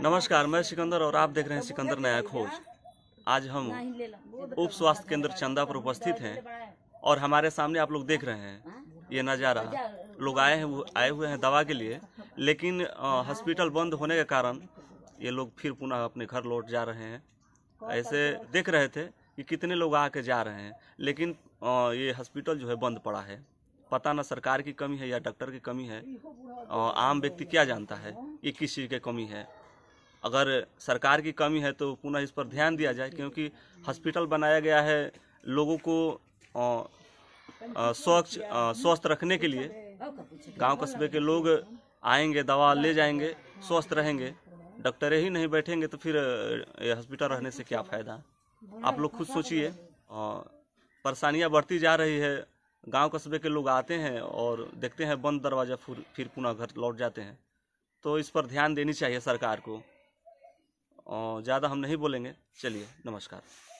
नमस्कार मैं सिकंदर और आप देख रहे हैं सिकंदर नया खोज आज हम उप स्वास्थ्य केंद्र चंदा पर उपस्थित हैं और हमारे सामने आप लोग देख रहे हैं ये नज़ारा लोग आए हैं आए हुए हैं दवा के लिए लेकिन हॉस्पिटल बंद होने के कारण ये लोग फिर पुनः अपने घर लौट जा रहे हैं ऐसे देख रहे थे कि कितने लोग आके जा रहे हैं लेकिन ये हॉस्पिटल जो है बंद पड़ा है पता ना सरकार की कमी है या डॉक्टर की कमी है आम व्यक्ति क्या जानता है ये किस चीज़ की कमी है अगर सरकार की कमी है तो पुनः इस पर ध्यान दिया जाए क्योंकि हॉस्पिटल बनाया गया है लोगों को स्वच्छ स्वस्थ रखने के लिए गांव कस्बे के लोग आएंगे दवा ले जाएंगे स्वस्थ रहेंगे डॉक्टर ही नहीं बैठेंगे तो फिर हॉस्पिटल रहने से क्या फ़ायदा आप लोग खुद सोचिए परेशानियाँ बढ़ती जा रही है गांव कस्बे के लोग आते हैं और देखते हैं बंद दरवाज़ा फिर पुनः घर लौट जाते हैं तो इस पर ध्यान देनी चाहिए सरकार को ज़्यादा हम नहीं बोलेंगे चलिए नमस्कार